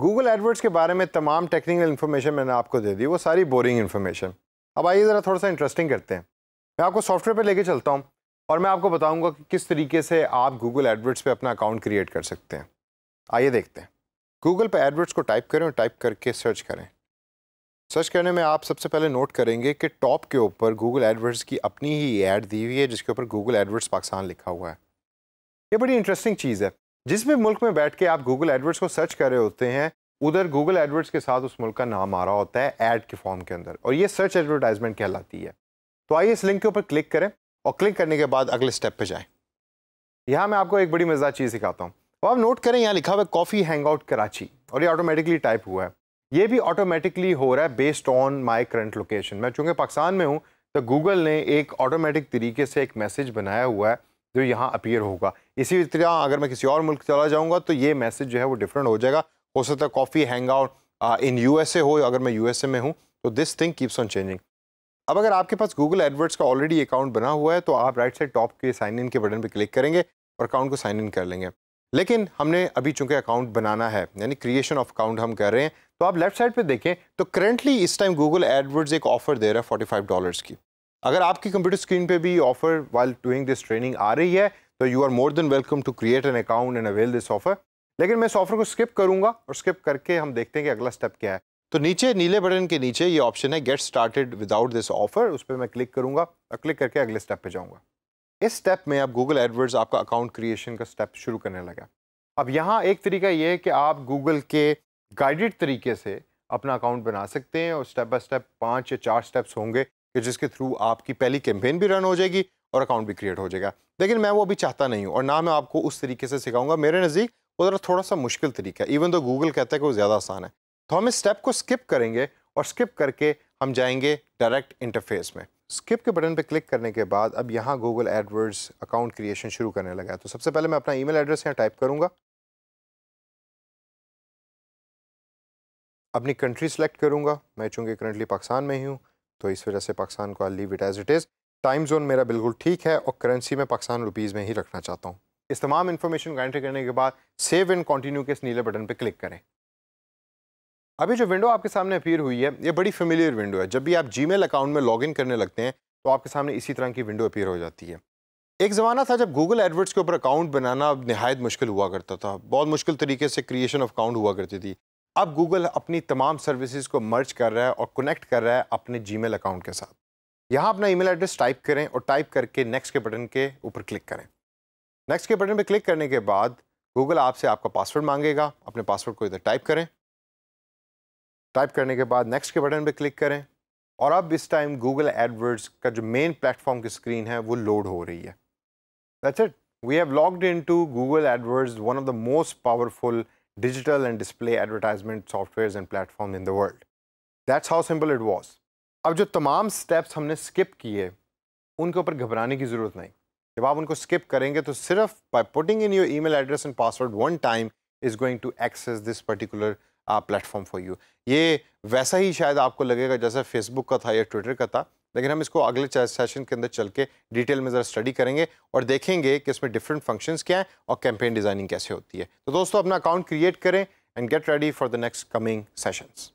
Google AdWords के बारे में तमाम टेक्निकल इन्फॉर्मेशन मैंने आपको दे दी वो सारी बोरिंग इन्फॉर्मेशन अब आइए ज़रा थोड़ा सा इंटरेस्टिंग करते हैं मैं आपको सॉफ्टवेयर पर लेके चलता हूँ और मैं आपको बताऊँगा कि किस तरीके से आप गूगल एडवर्ड्स पर अपना अकाउंट क्रिएट कर सकते हैं आइए देखते हैं गूगल पर एडवर्ड्स को टाइप करें और टाइप करके सर्च करें सर्च करने में आप सबसे पहले नोट करेंगे कि टॉप के ऊपर गूगल एडवर्ड्स की अपनी ही एड दी हुई है जिसके ऊपर गूगल एडवर्ड्स पाकिस्तान लिखा हुआ है ये बड़ी इंटरेस्टिंग चीज़ है जिस भी मुल्क में बैठ के आप गूगल एडवर्ड्स को सर्च कर रहे होते हैं उधर गूगल एडवर्ड्स के साथ उस मुल्क का नाम आ रहा होता है एड के फॉर्म के अंदर और ये सर्च एडवर्टाइजमेंट कहलाती है तो आइए इस लिंक के ऊपर क्लिक करें और क्लिक करने के बाद अगले स्टेप पर जाएँ यहाँ मैं आपको एक बड़ी मज़ेदार चीज़ सिखाता हूँ तो आप नोट करें यहाँ लिखा हुआ है कॉफ़ी हैंग आउट कराची और ये ऑटोमेटिकली टाइप हुआ है ये भी ऑटोमेटिकली हो रहा है based on my current location मैं चूँकि पाकिस्तान में हूँ तो गूगल ने एक ऑटोमेटिक तरीके से एक मैसेज बनाया हुआ है जो यहाँ अपीयर होगा इसी तरह अगर मैं किसी और मुल्क चला जाऊँगा तो ये मैसेज जो है वो डिफरेंट हो जाएगा हो सकता है कॉफ़ी हैंग आउट इन यू हो अगर मैं यू में हूँ तो this thing keeps on changing अब अगर आपके पास गूगल एडवर्ड्स का ऑलरेडी अकाउंट बना हुआ है तो आप राइट साइड टॉप के साइन इन के बटन पर क्लिक करेंगे और अकाउंट को साइन इन कर लेंगे लेकिन हमने अभी चूंकि अकाउंट बनाना है यानी क्रिएशन ऑफ अकाउंट हम कर रहे हैं तो आप लेफ्ट साइड पे देखें तो करेंटली इस टाइम गूगल एडवर्ड्स एक ऑफर दे रहा है फोर्टी फाइव डॉलर्स की अगर आपकी कंप्यूटर स्क्रीन पे भी offer while doing this training आ रही है तो you are more than welcome to create an account and avail this offer लेकिन मैं इस ऑफर को स्किप करूंगा और स्किप करके हम देखते हैं कि अगला स्टेप क्या है तो नीचे नीले बटन के नीचे ये ऑप्शन है get started without this offer उस पर मैं क्लिक करूंगा और क्लिक करके अगले स्टेप पर जाऊँगा इस स्टेप में आप गूगल एडवर्ड्स आपका अकाउंट क्रिएशन का स्टेप शुरू करने लगा अब यहाँ एक तरीका ये है कि आप गूगल के गाइडेड तरीके से अपना अकाउंट बना सकते हैं और स्टेप बाय स्टेप पाँच या चार स्टेप्स होंगे कि जिसके थ्रू आपकी पहली कैंपेन भी रन हो जाएगी और अकाउंट भी क्रिएट हो जाएगा लेकिन मैं वो अभी चाहता नहीं हूँ और ना मैं आपको उस तरीके से सिखाऊंगा मेरे नज़दीक वो ज़रा थोड़ा सा मुश्किल तरीका है इवन तो गूगल कहता है कि वो ज़्यादा आसान है तो हम इस स्टेप को स्किप करेंगे और स्किप करके हम जाएंगे डायरेक्ट इंटरफेस में स्किप के बटन पर क्लिक करने के बाद अब यहाँ गूगल एडवर्ड्स अकाउंट क्रिएशन शुरू करने लगा है तो सबसे पहले मैं अपना ईमेल एड्रेस यहाँ टाइप करूँगा अपनी कंट्री सेलेक्ट करूँगा मैं चूँकि करंटली पाकिस्तान में ही हूँ तो इस वजह से पाकिस्तान को I leave it as it is time zone मेरा बिल्कुल ठीक है और करेंसी में पाकिस्तान रुपीज़ में ही रखना चाहता हूँ इस तमाम इन्फॉर्मेशन को एंटर करने के बाद सेव एंड कंटिन्यू के इस नीले बटन पर क्लिक करें अभी जो विंडो आपके सामने अपीयर हुई है ये बड़ी फेमिलियर विंडो है जब भी आप जी अकाउंट में लॉग करने लगते हैं तो आपके सामने इसी तरह की विंडो अपीयर हो जाती है एक ज़माना था जब गूगल एडवर्ड्स के ऊपर अकाउंट बनाना नहायत मुश्किल हुआ करता था बहुत मुश्किल तरीके से क्रिएशन ऑफ अकाउंट हुआ करती थी अब गूगल अपनी तमाम सर्विसेज को मर्ज कर रहा है और कनेक्ट कर रहा है अपने जीमेल अकाउंट के साथ यहाँ अपना ईमेल एड्रेस टाइप करें और टाइप करके नेक्स्ट के बटन के ऊपर क्लिक करें नेक्स्ट के बटन पर क्लिक करने के बाद गूगल आपसे आपका पासवर्ड मांगेगा अपने पासवर्ड को इधर टाइप करें टाइप करने के बाद नेक्स्ट के बटन पर क्लिक करें और अब इस टाइम गूगल एडवर्ड्स का जो मेन प्लेटफॉर्म की स्क्रीन है वो लोड हो रही है that's it we have logged in to Google AdWords one of the most powerful digital and display advertisement softwares and platforms in the world. That's how simple it was. अब जो तमाम steps हमने skip किए उनके ऊपर घबराने की ज़रूरत नहीं जब आप उनको skip करेंगे तो सिर्फ by putting in your email address and password one time is going to access this particular uh, platform for you. ये वैसा ही शायद आपको लगेगा जैसा Facebook का था या Twitter का था लेकिन हम इसको अगले सेशन के अंदर चल के डिटेल में ज़रा स्टडी करेंगे और देखेंगे कि इसमें डिफरेंट फंक्शंस क्या हैं और कैंपेन डिज़ाइनिंग कैसे होती है तो दोस्तों अपना अकाउंट क्रिएट करें and get ready for the next coming sessions